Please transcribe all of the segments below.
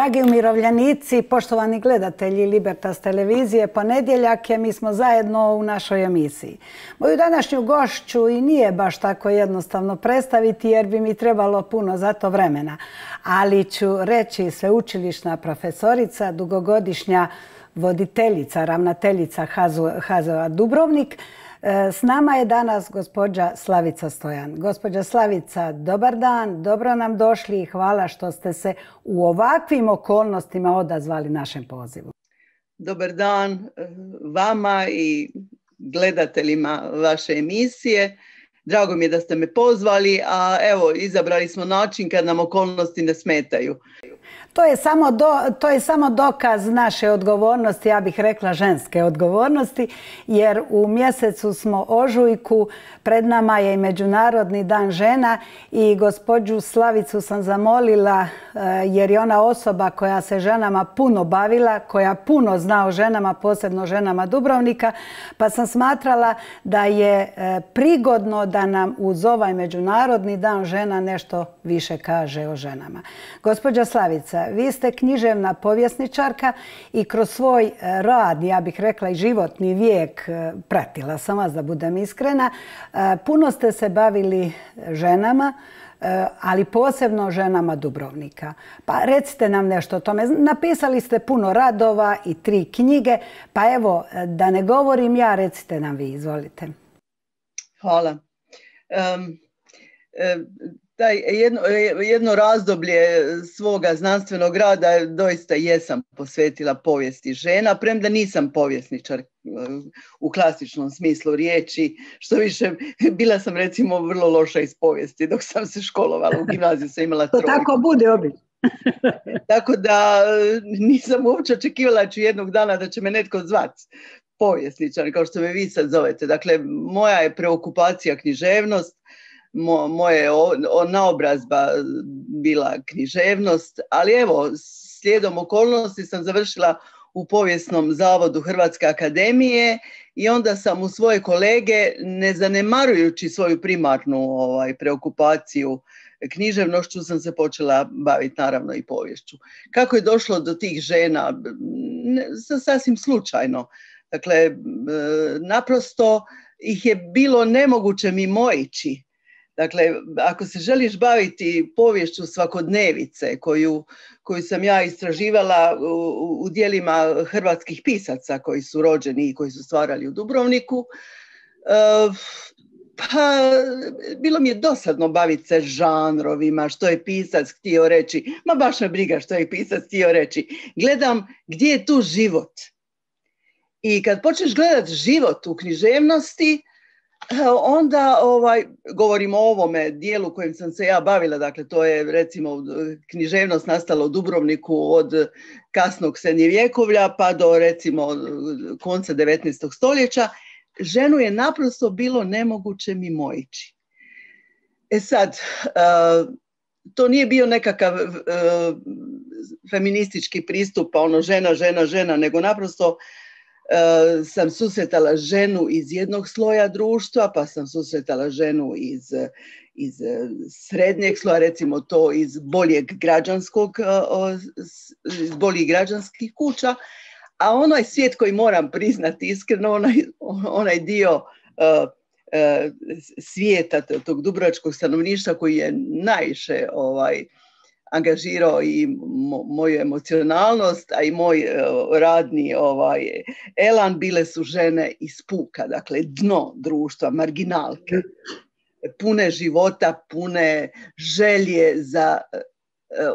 Dragi umirovljenici, poštovani gledatelji Libertas televizije, ponedjeljak je, mi smo zajedno u našoj emisiji. Moju današnju gošću i nije baš tako jednostavno predstaviti jer bi mi trebalo puno za to vremena. Ali ću reći sveučilišna profesorica, dugogodišnja voditeljica, ravnateljica Hazova Dubrovnik, E, s nama je danas gospođa Slavica Stojan. Gospođa Slavica, dobar dan, dobro nam došli i hvala što ste se u ovakvim okolnostima odazvali našem pozivu. Dobar dan e, vama i gledateljima vaše emisije. Drago mi je da ste me pozvali, a evo, izabrali smo način kad nam okolnosti ne smetaju. To je, samo dokaz naše odgovornosti, ja bih rekla ženske odgovornosti, jer u mjesecu smo ožujku, pred nama je i Međunarodni dan žena i gospođu Slavicu sam zamolila e, jer je ona osoba koja se ženama puno bavila, koja puno zna o ženama, posebno ženama Dubrovnika, pa sam smatrala da je e, prigodno da nam uz ovaj Međunarodni dan žena nešto više kaže o ženama. Gospođa Slavica, vi ste književna povjesničarka i kroz svoj e, rad, ja bih rekla i životni vijek, e, pratila sam vas da budem iskrena, e, puno ste se bavili ženama, ali posebno ženama Dubrovnika. Pa recite nam nešto o tome. Napisali ste puno radova i tri knjige, pa evo, da ne govorim ja, recite nam vi, izvolite. Hvala taj jedno, jedno razdoblje svoga znanstvenog rada doista jesam posvetila povijesti žena, premda nisam povjesničar u klasičnom smislu riječi, što više bila sam recimo vrlo loša iz povijesti dok sam se školovala u gimnaziju, sam imala trojku. To tako bude obično. tako da nisam uopće očekivala ću jednog dana da će me netko zvat povjesničar, kao što me vi sad zovete. Dakle, moja je preokupacija književnost, mo, moje naobrazba bila književnost, ali evo, slijedom okolnosti sam završila u povijesnom zavodu Hrvatske akademije i onda sam u svoje kolege, ne zanemarujući svoju primarnu ovaj, preokupaciju književnošću, sam se počela baviti naravno i povješću. Kako je došlo do tih žena? sasvim slučajno. Dakle, e, naprosto ih je bilo nemoguće mimoići Dakle, ako se želiš baviti poviješću svakodnevice koju, koju sam ja istraživala u, u dijelima hrvatskih pisaca koji su rođeni i koji su stvarali u Dubrovniku, eh, pa bilo mi je dosadno baviti se žanrovima, što je pisac htio reći. Ma baš me briga što je pisac htio reći. Gledam gdje je tu život. I kad počneš gledati život u književnosti, onda ovaj, govorimo o ovome dijelu kojim sam se ja bavila, dakle to je recimo književnost nastala u Dubrovniku od kasnog srednjevjekovlja pa do recimo konca 19. stoljeća, ženu je naprosto bilo nemoguće mimoići. E sad, to nije bio nekakav e, feministički pristup, pa ono žena, žena, žena, nego naprosto Eh, sam susretala ženu iz jednog sloja društva, pa sam susretala ženu iz, iz eh, srednjeg sloja, recimo to iz boljeg građanskog, eh, iz boljih građanskih kuća, a onaj svijet koji moram priznati iskreno, onaj, dio svijeta tog dubrovačkog stanovništva koji je najviše ovaj, angažirao i moju emocionalnost, a i moj e, radni ovaj, elan bile su žene iz puka, dakle dno društva, marginalke, pune života, pune želje za e,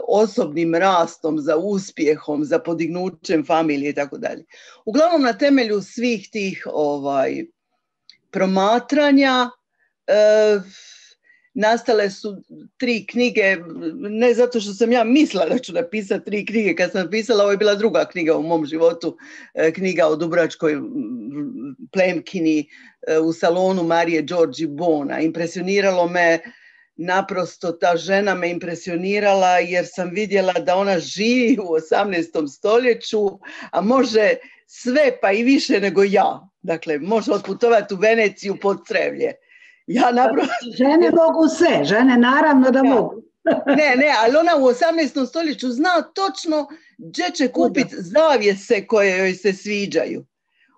osobnim rastom, za uspjehom, za podignućem familije i tako dalje. Uglavnom na temelju svih tih ovaj promatranja e, nastale su tri knjige, ne zato što sam ja mislila da ću napisati tri knjige, kad sam pisala, ovo je bila druga knjiga u mom životu, e, knjiga o Dubračkoj plemkini e, u salonu Marije Đorđi Bona. Impresioniralo me naprosto ta žena me impresionirala jer sam vidjela da ona živi u 18. stoljeću, a može sve pa i više nego ja. Dakle, može otputovati u Veneciju pod Trevlje. Ja napravo... Žene mogu sve, žene naravno da mogu. ne, ne, ali ona u 18. stoljeću zna točno gdje će kupiti zavjese koje joj se sviđaju.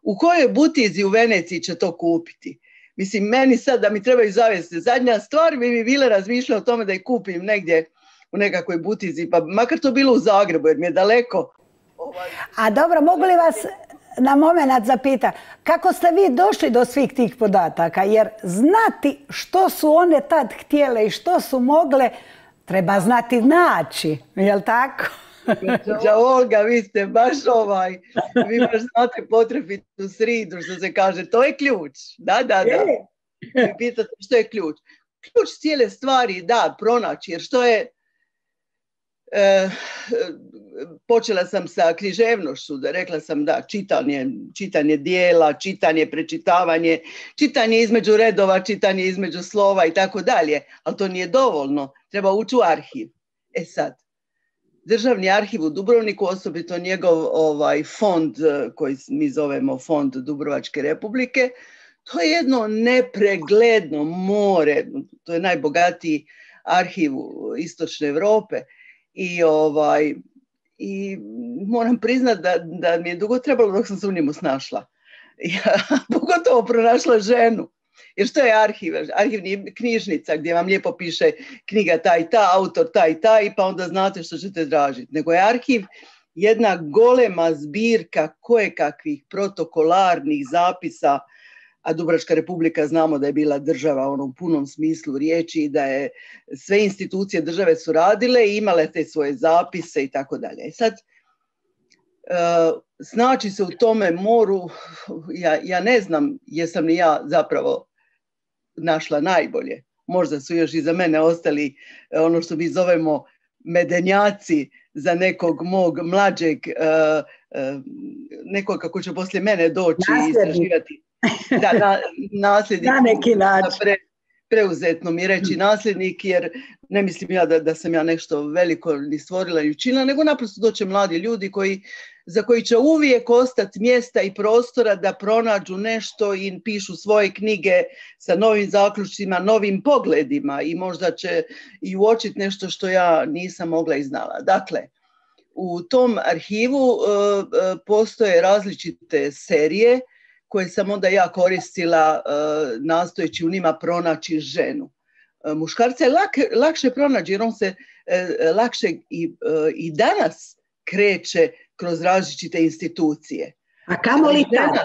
U kojoj butizi u Veneciji će to kupiti. Mislim, meni sad da mi trebaju zavjese. Zadnja stvar bi mi bila razmišljala o tome da ih kupim negdje u nekakvoj butizi, pa makar to bilo u Zagrebu jer mi je daleko. A dobro, mogu li vas na moment zapita kako ste vi došli do svih tih podataka jer znati što su one tad htjele i što su mogle treba znati naći, jel tako? Za Olga, vi ste baš ovaj, vi baš znate u sridu, što se kaže, to je ključ. Da, da, da. Vi što je ključ. Ključ cijele stvari, da, pronaći, jer što je E, počela sam sa književnošću, da rekla sam da čitanje, čitanje dijela, čitanje, prečitavanje, čitanje između redova, čitanje između slova i tako dalje, ali to nije dovoljno, treba ući u arhiv. E sad, Državni arhiv u Dubrovniku, osobito njegov ovaj fond e, koji mi zovemo Fond Dubrovačke republike, to je jedno nepregledno more, to je najbogatiji arhiv istočne Europe i, ovaj, i moram priznati da, da mi je dugo trebalo dok sam se u njemu snašla. Ja, pogotovo pronašla ženu. Jer što je arhiv? Arhiv knjižnica gdje vam lijepo piše knjiga ta i ta, autor taj, i ta i pa onda znate što ćete dražiti. Nego je arhiv jedna golema zbirka koje kakvih protokolarnih zapisa a Dubrovačka republika znamo da je bila država ono, u onom punom smislu riječi i da je sve institucije države su radile i imale te svoje zapise i tako dalje. E sad, znači se u tome moru, ja, ja ne znam jesam li ja zapravo našla najbolje. Možda su još i za mene ostali e, ono što mi zovemo medenjaci za nekog mog mlađeg, nekog kako će poslije mene doći i istraživati da, na, nasljednik. na neki način. preuzetno mi reći mm. nasljednik, jer ne mislim ja da, sam ja nešto veliko ni stvorila i učinila, nego naprosto doće mladi ljudi koji, za koji će uvijek ostati mjesta i prostora da pronađu nešto i pišu svoje knjige sa novim zaključcima, novim pogledima i možda će i uočiti nešto što ja nisam mogla i znala. Dakle, u tom arhivu eh, eh, postoje različite serije koje sam onda ja koristila e, nastojeći u njima pronaći ženu. E, muškarca je lakše pronaći jer on se e, lakše i, i danas kreće kroz različite institucije. A kamo li tad?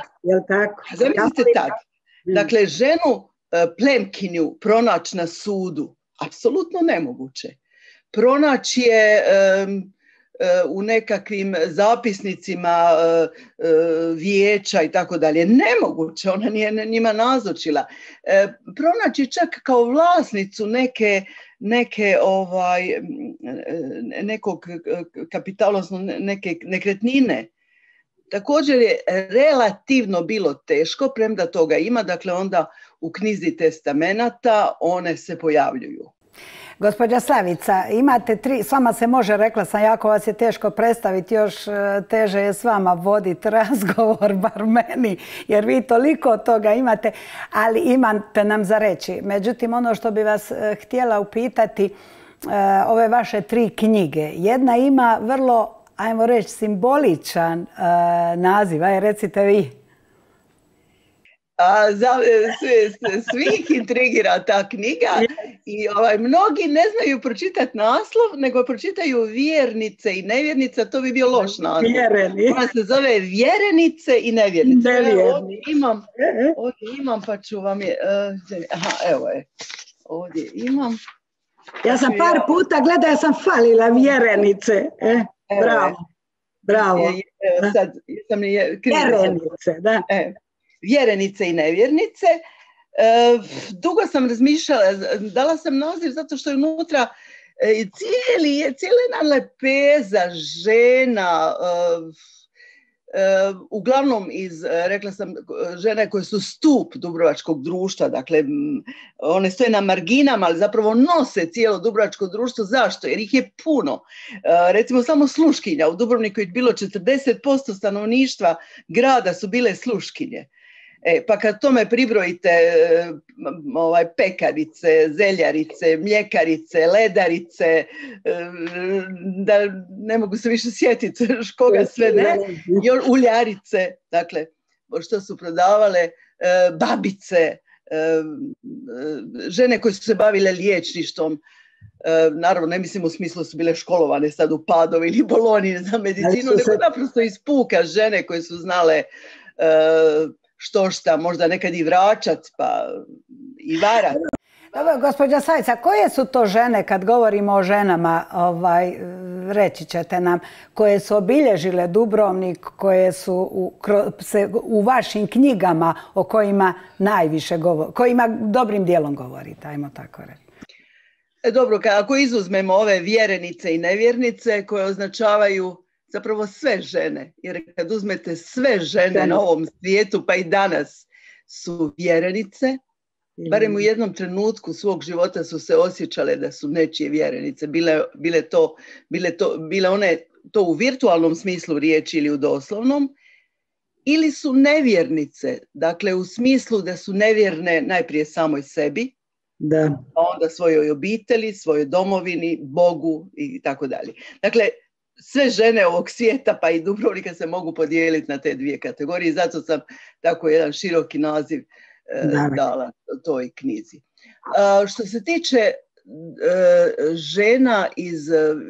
tako? Zamislite tad. Hmm. Dakle, ženu plemkinju pronaći na sudu, apsolutno nemoguće. Pronaći je E, u nekakvim zapisnicima e, e, vijeća i tako dalje. Nemoguće, ona nije njima nazočila. Pronaći čak kao vlasnicu neke, neke ovaj, nekog kapitala, neke nekretnine, Također je relativno bilo teško, premda toga ima, dakle onda u knjizi testamenata one se pojavljuju. Gospođa Slavica, imate tri, s vama se može, rekla sam, jako vas je teško predstaviti, još e, teže je s vama voditi razgovor, bar meni, jer vi toliko toga imate, ali imate nam za reći. Međutim, ono što bi vas e, htjela upitati, e, ove vaše tri knjige. Jedna ima vrlo, ajmo reći, simboličan naziv, aj recite vi a za, e, svih intrigira ta knjiga i ovaj, mnogi ne znaju pročitati naslov, nego pročitaju vjernice i nevjernica, to bi bio loš naslov. Vjereni. Ona se zove vjerenice i nevjernice. Evo, ovdje, imam, e, e. ovdje imam, pa ću vam je... aha, evo je. Ovdje imam. Ja sam par puta gledala, ja sam falila vjerenice. bravo. Bravo. Sad, sam je, vjerenice, da. E vjerenice i nevjernice. E, dugo sam razmišljala, dala sam naziv zato što je unutra e, cijeli, cijela nalepeza lepeza žena, e, e, uglavnom iz, e, rekla sam, žene koje su stup Dubrovačkog društva, dakle one stoje na marginama, ali zapravo nose cijelo Dubrovačko društvo. Zašto? Jer ih je puno. Recimo samo sluškinja u Dubrovniku je bilo 40% stanovništva grada su bile sluškinje. E, pa kad tome pribrojite ovaj, pekarice, zeljarice, mljekarice, ledarice, e, da ne mogu se više sjetiti koga sve ne, još uljarice, dakle, što su prodavale, e, babice, e, žene koje su se bavile liječništvom, naravno ne mislim u smislu su bile školovane sad u Padovi ili Boloni za medicinu, nego naprosto ispuka žene koje su znale što šta, možda nekad i vraćat, pa i varat. Dobro, gospođa Sajca, koje su to žene, kad govorimo o ženama, ovaj, reći ćete nam, koje su obilježile Dubrovnik, koje su u, se, u vašim knjigama o kojima najviše govor, kojima dobrim dijelom govorite, ajmo tako reći. E, dobro, ako izuzmemo ove vjerenice i nevjernice koje označavaju zapravo sve žene, jer kad uzmete sve žene na ovom svijetu, pa i danas, su vjerenice, barem u jednom trenutku svog života su se osjećale da su nečije vjerenice. Bile, to, one to u virtualnom smislu riječi ili u doslovnom, ili su nevjernice, dakle u smislu da su nevjerne najprije samoj sebi, da. a pa onda svojoj obitelji, svojoj domovini, Bogu i tako dalje. Dakle, sve žene ovog svijeta pa i Dubrovnika se mogu podijeliti na te dvije kategorije zato sam tako jedan široki naziv e, dala toj knjizi. što se tiče e, žena iz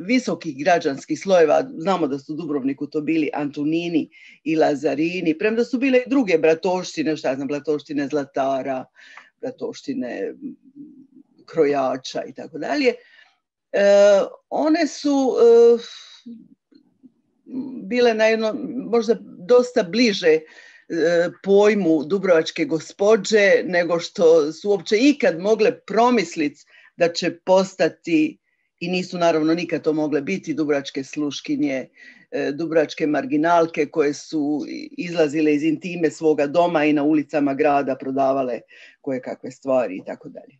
visokih građanskih slojeva, znamo da su Dubrovniku to bili Antonini i Lazarini, premda su bile i druge bratoštine, šta znam, bratoštine Zlatara, bratoštine Krojača i tako dalje, e, one su bile na jedno, možda dosta bliže e, pojmu Dubrovačke gospođe nego što su uopće ikad mogle promisliti da će postati i nisu naravno nikad to mogle biti Dubrovačke sluškinje, e, Dubrovačke marginalke koje su izlazile iz intime svoga doma i na ulicama grada prodavale koje kakve stvari i tako dalje.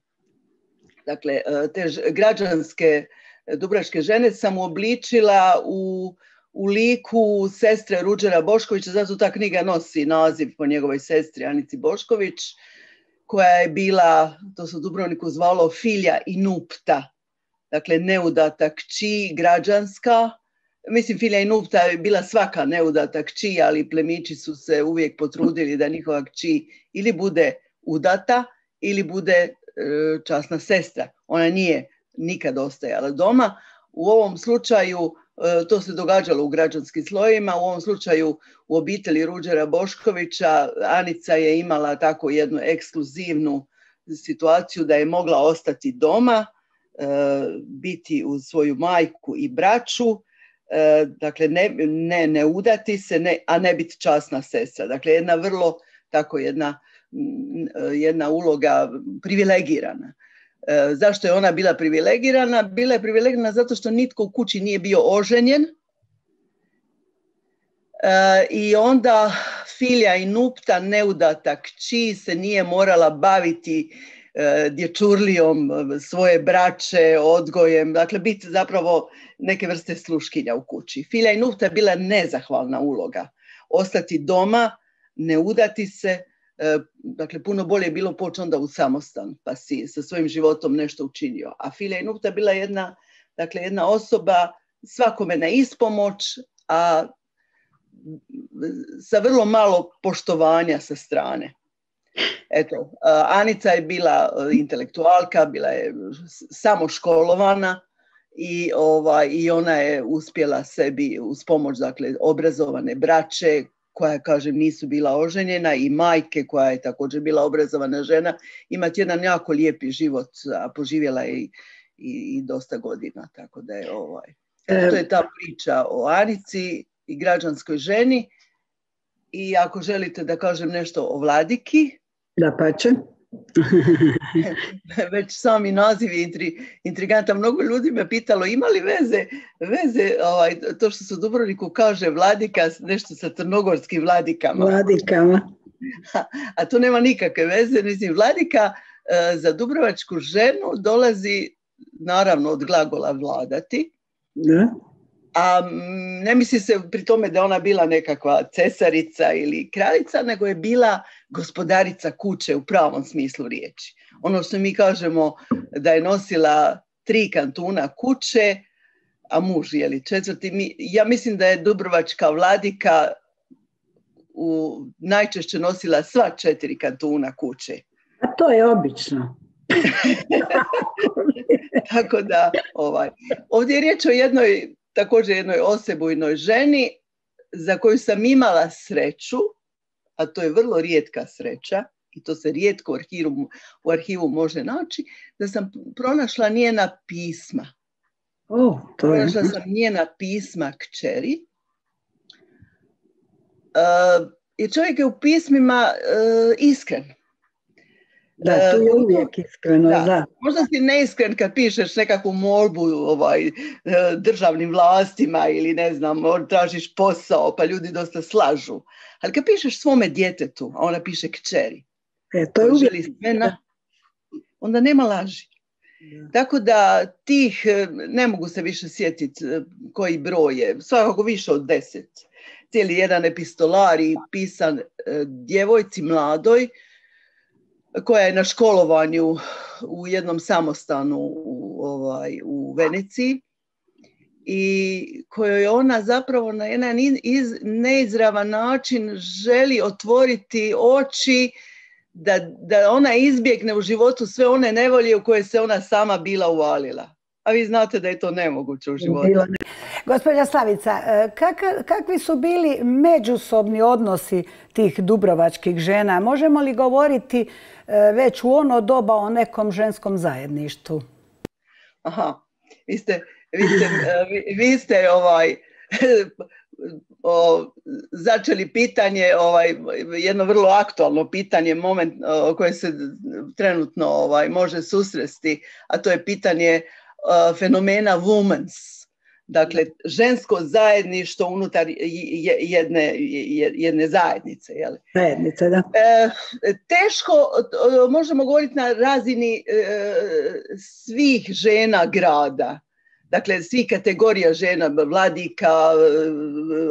Dakle, e, te građanske E, Dubraške žene sam uobličila u, u liku sestre Ruđera Boškovića, zato ta knjiga nosi naziv po njegovoj sestri Anici Bošković, koja je bila, to se u Dubrovniku zvalo filja i nupta, dakle neudata kći, građanska, Mislim, Filja i Nupta je bila svaka neudata kći, ali plemići su se uvijek potrudili da njihova kći ili bude udata ili bude e, časna sestra. Ona nije nikad ostajala doma. U ovom slučaju e, to se događalo u građanskim slojima, u ovom slučaju u obitelji Ruđera Boškovića Anica je imala tako jednu ekskluzivnu situaciju da je mogla ostati doma, e, biti uz svoju majku i braću, e, dakle ne, ne, ne udati se, ne, a ne biti časna sestra. Dakle jedna vrlo tako jedna, jedna uloga privilegirana. E, zašto je ona bila privilegirana? Bila je privilegirana zato što nitko u kući nije bio oženjen. E, I onda Filja i Nupta, neudatak čiji se nije morala baviti e, dječurlijom svoje braće, odgojem, dakle biti zapravo neke vrste sluškinja u kući. Filja i Nupta je bila nezahvalna uloga. Ostati doma, ne udati se, E, dakle puno bolje je bilo poći onda u samostan, pa si sa svojim životom nešto učinio. A Filija je je bila jedna, dakle jedna osoba svakome na ispomoć, a sa vrlo malo poštovanja sa strane. Eto, e, Anica je bila e, intelektualka, bila je samo školovana i, ovaj, i ona je uspjela sebi uz pomoć dakle, obrazovane braće koja, kažem, nisu bila oženjena i majke koja je također bila obrazovana žena, imati jedan jako lijepi život, a poživjela je i, i, i dosta godina, tako da je ovaj. E, to je ta priča o Arici i građanskoj ženi i ako želite da kažem nešto o Vladiki. Da pače. Već sami naziv je intri, intriganta. Mnogo ljudi me pitalo ima li veze, veze ovaj, to što se u Dubrovniku kaže vladika, nešto sa trnogorskim vladikama. Vladikama. A, tu nema nikakve veze. Mislim, vladika e, za dubrovačku ženu dolazi naravno od glagola vladati. Da. A ne misli se pri tome da ona bila nekakva cesarica ili kraljica, nego je bila gospodarica kuće u pravom smislu riječi. Ono što mi kažemo da je nosila tri kantuna kuće, a muž je li četvrti. ja mislim da je Dubrovačka vladika u, najčešće nosila sva četiri kantuna kuće. A to je obično. Tako da, ovaj. ovdje je riječ o jednoj, također jednoj osebujnoj ženi za koju sam imala sreću a to je vrlo rijetka sreća, i to se rijetko u arhivu, u arhivu može naći, da sam pronašla njena pisma. Oh, to pronašla mhm. sam njena pisma kćeri. Uh, I čovjek je u pismima uh, iskren. Da, tu je e, uvijek iskreno, da. Možda si neiskren kad pišeš nekakvu molbu ovaj, e, državnim vlastima ili ne znam, tražiš posao, pa ljudi dosta slažu. Ali kad pišeš svome djetetu, a ona piše kćeri, e, to je uvijek. Smena, onda nema laži. Tako da tih, e, ne mogu se više sjetiti koji broj je, svakako više od deset. Cijeli jedan epistolari pisan djevojci mladoj, koja je na školovanju u jednom samostanu u, ovaj, u Veneciji i kojoj ona zapravo na jedan iz, neizravan način želi otvoriti oči da, da ona izbjegne u životu sve one nevolje u koje se ona sama bila uvalila. A vi znate da je to nemoguće u životu. Gospođa Slavica, e, kak, kakvi su bili međusobni odnosi tih dubrovačkih žena? Možemo li govoriti E, već u ono doba o nekom ženskom zajedništvu. Aha, vi ste, vi ste, e, vi ste ovaj, o, začeli pitanje, ovaj, jedno vrlo aktualno pitanje, moment e, o, koje se trenutno ovaj, može susresti, a to je pitanje fenomena womens dakle žensko zajedništvo unutar jedne, jedne zajednice. Zajednice, da. E, teško, možemo govoriti na razini e, svih žena grada. Dakle, svih kategorija žena, vladika,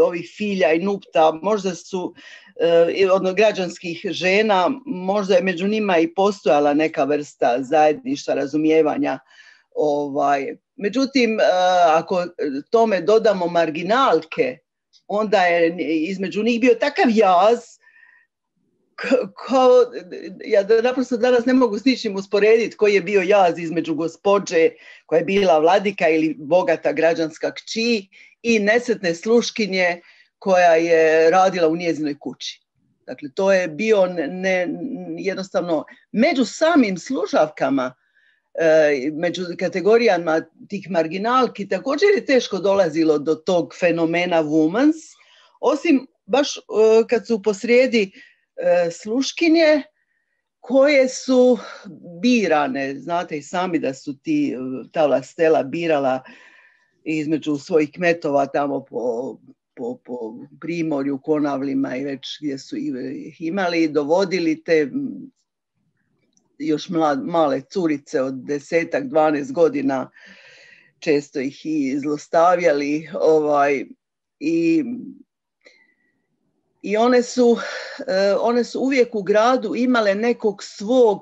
ovih filja i nupta, možda su, e, građanskih žena, možda je među njima i postojala neka vrsta zajedništva, razumijevanja ovaj, Međutim, e, ako tome dodamo marginalke, onda je između njih bio takav jaz, kao, ja naprosto danas ne mogu s ničim usporediti koji je bio jaz između gospođe koja je bila vladika ili bogata građanska kći i nesetne sluškinje koja je radila u njezinoj kući. Dakle, to je bio ne, jednostavno među samim služavkama E, među kategorijama tih marginalki također je teško dolazilo do tog fenomena womans, osim baš e, kad su posrijedi e, sluškinje koje su birane. Znate i sami da su ti, ta vlastela birala između svojih kmetova tamo po, po, po primorju, konavlima i već gdje su ih imali, dovodili te još male curice od desetak, dvanaest godina, često ih i zlostavljali. Ovaj, i, i one, su, e, one su uvijek u gradu imale nekog svog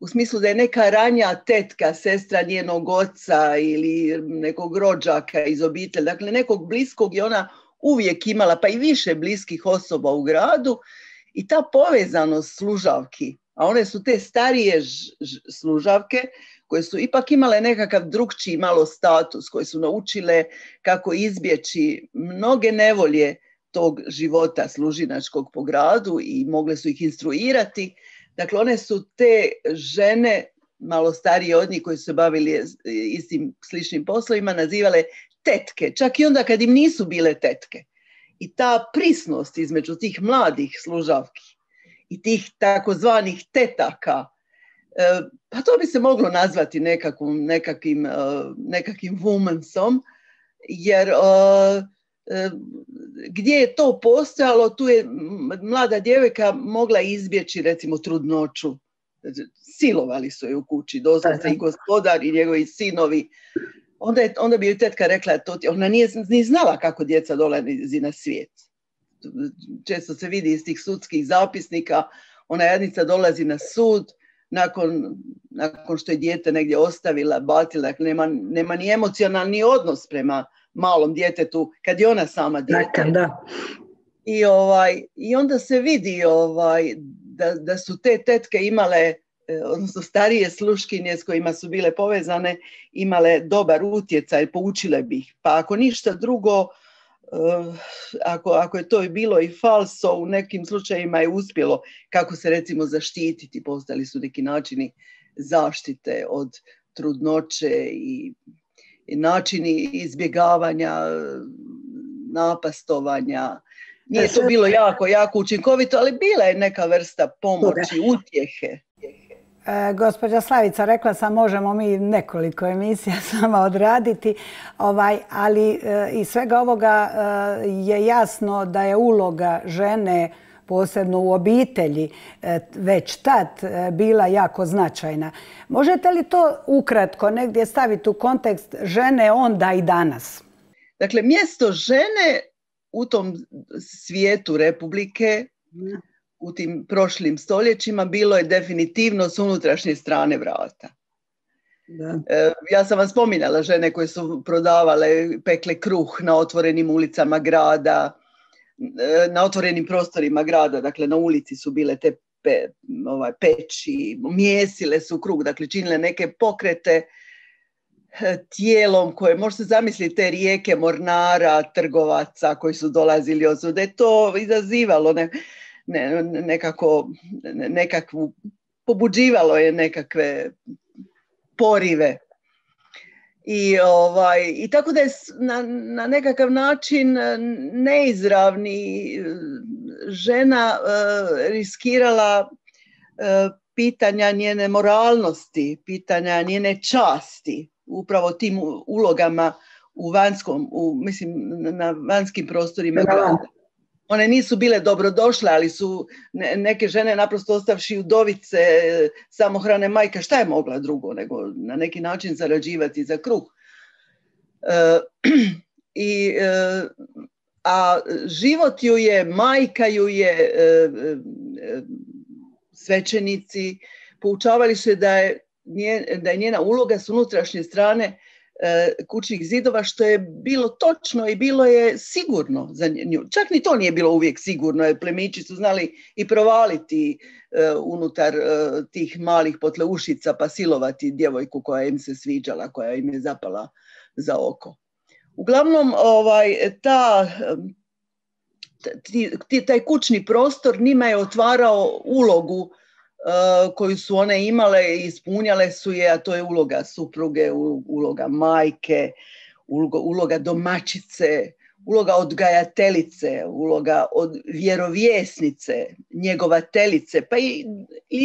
u smislu da je neka ranja tetka, sestra njenog oca ili nekog rođaka iz obitelji, dakle nekog bliskog je ona uvijek imala, pa i više bliskih osoba u gradu i ta povezanost služavki a one su te starije služavke koje su ipak imale nekakav drugčiji malo status, koje su naučile kako izbjeći mnoge nevolje tog života služinačkog po gradu i mogle su ih instruirati. Dakle, one su te žene, malo starije od njih koji su se bavili istim sličnim poslovima, nazivale tetke, čak i onda kad im nisu bile tetke. I ta prisnost između tih mladih služavki i tih takozvanih tetaka, e, pa to bi se moglo nazvati nekakvim, nekakvim e, womansom, jer e, gdje je to postojalo, tu je mlada djevojka mogla izbjeći recimo trudnoću. Silovali su je u kući, doslovce i gospodar i njegovi sinovi. Onda, bi joj tetka rekla, to, ona nije ni znala kako djeca dolazi na svijet često se vidi iz tih sudskih zapisnika, ona jadnica dolazi na sud, nakon, nakon što je dijete negdje ostavila, batila, nema, nema ni emocionalni odnos prema malom djetetu, kad je ona sama dijete. I, ovaj, I onda se vidi ovaj, da, da su te tetke imale e, odnosno starije sluškinje s kojima su bile povezane, imale dobar utjecaj, poučile bi ih. Pa ako ništa drugo, Eh, ako, ako je to i bilo i falso, u nekim slučajevima je uspjelo kako se recimo zaštititi, postali su neki načini zaštite od trudnoće i, i načini izbjegavanja napastovanja. Nije e, to bilo jako, jako učinkovito, ali bila je neka vrsta pomoći, utjehe. E, gospođa Slavica, rekla sam možemo mi nekoliko emisija sama odraditi, ovaj, ali e, iz svega ovoga e, je jasno da je uloga žene posebno u obitelji, već tad bila jako značajna. Možete li to ukratko negdje staviti u kontekst žene onda i danas? Dakle, mjesto žene u tom svijetu Republike u tim prošlim stoljećima bilo je definitivno s unutrašnje strane vrata. Da. E, ja sam vam spominjala žene koje su prodavale pekle kruh na otvorenim ulicama grada, e, na otvorenim prostorima grada, dakle na ulici su bile te ovaj, peći, mjesile su krug, dakle činile neke pokrete e, tijelom koje možete zamisliti te rijeke mornara, trgovaca koji su dolazili od je to izazivalo ne, ne, nekako, nekakvu, pobuđivalo je nekakve porive. I, ovaj, I tako da je na, na nekakav način e, neizravni e, žena e, riskirala pitanja njene moralnosti, pitanja njene časti, upravo tim ulogama u vanjskom, u, mislim na vanjskim prostorima grada one nisu bile dobrodošle, ali su neke žene naprosto ostavši udovice, e, samohrane majka. šta je mogla drugo nego na neki način zarađivati za kruh. E, I, e, a život ju je, majka ju je, svečenici, svećenici, poučavali su da je, da je njena uloga s unutrašnje strane E, kućnih zidova što je bilo točno i bilo je sigurno za nju. Čak ni to nije bilo uvijek sigurno jer plemići su znali i provaliti e, unutar e, tih malih potleušica pa silovati djevojku koja im se sviđala, koja im je zapala za oko. Uglavnom, ovaj, ta, taj kućni prostor njima je otvarao ulogu E, koju su one imale i ispunjale su je, a to je uloga supruge, uloga majke, uloga, uloga domaćice, uloga odgajateljice, uloga od vjerovjesnice, njegovateljice, pa i,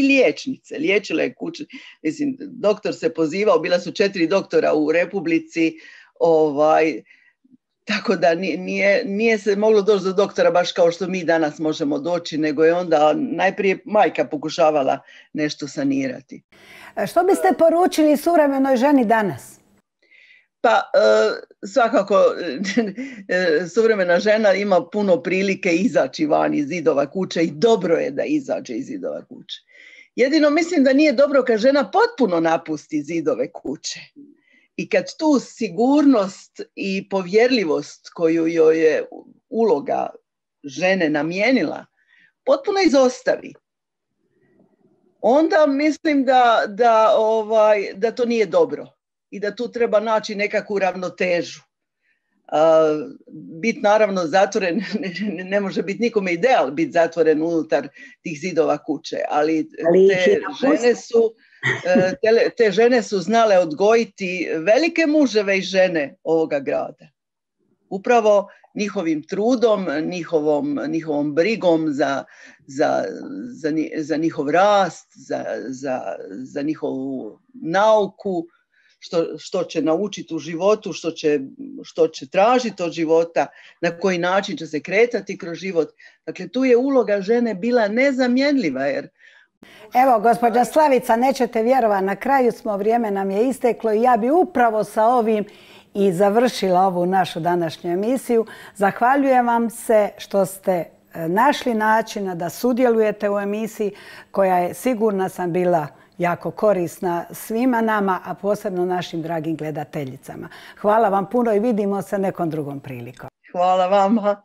liječnice. Liječila je kuće, mislim, doktor se pozivao, bila su četiri doktora u Republici, ovaj, tako da nije, nije se moglo doći do doktora baš kao što mi danas možemo doći, nego je onda najprije majka pokušavala nešto sanirati. E, što biste e. poručili suvremenoj ženi danas? Pa e, svakako suvremena žena ima puno prilike izaći van iz zidova kuće i dobro je da izađe iz zidova kuće. Jedino mislim da nije dobro kad žena potpuno napusti zidove kuće i kad tu sigurnost i povjerljivost koju joj je uloga žene namijenila, potpuno izostavi, onda mislim da, da, ovaj, da to nije dobro i da tu treba naći nekakvu ravnotežu. Uh, bit naravno zatvoren, ne, može biti nikome ideal biti zatvoren unutar tih zidova kuće, ali, ali te žene su E, te, te žene su znale odgojiti velike muževe i žene ovoga grada. Upravo njihovim trudom, njihovom, njihovom brigom za, za, za, za njihov rast, za njihovu nauku, što, što će naučiti u životu, što će, što će tražiti od života, na koji način će se kretati kroz život. Dakle, tu je uloga žene bila nezamjenljiva jer Evo, gospođa Slavica, nećete vjerovati, na kraju smo, vrijeme nam je isteklo i ja bi upravo sa ovim i završila ovu našu današnju emisiju. Zahvaljujem vam se što ste e, našli načina da sudjelujete u emisiji koja je sigurna sam bila jako korisna svima nama, a posebno našim dragim gledateljicama. Hvala vam puno i vidimo se nekom drugom prilikom. Hvala vama.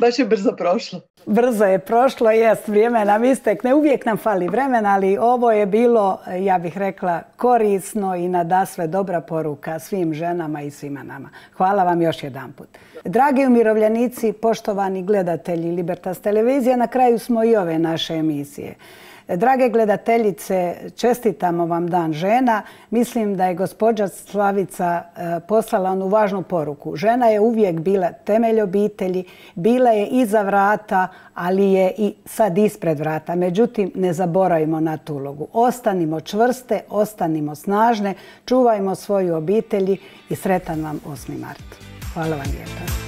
Baš je brzo prošlo. Brzo je prošlo, jest, vrijeme nam istekne. Uvijek nam fali vremena, ali ovo je bilo, ja bih rekla, korisno i nadasve dobra poruka svim ženama i svima nama. Hvala vam još jedan put. Dragi umirovljenici, poštovani gledatelji Libertas televizije, na kraju smo i ove naše emisije. Drage gledateljice, čestitamo vam Dan žena. Mislim da je gospođa Slavica e, poslala onu važnu poruku. Žena je uvijek bila temelj obitelji, bila je iza vrata, ali je i sad ispred vrata. Međutim, ne zaboravimo na tu ulogu. Ostanimo čvrste, ostanimo snažne, čuvajmo svoju obitelji i sretan vam 8. mart. Hvala vam lijepa.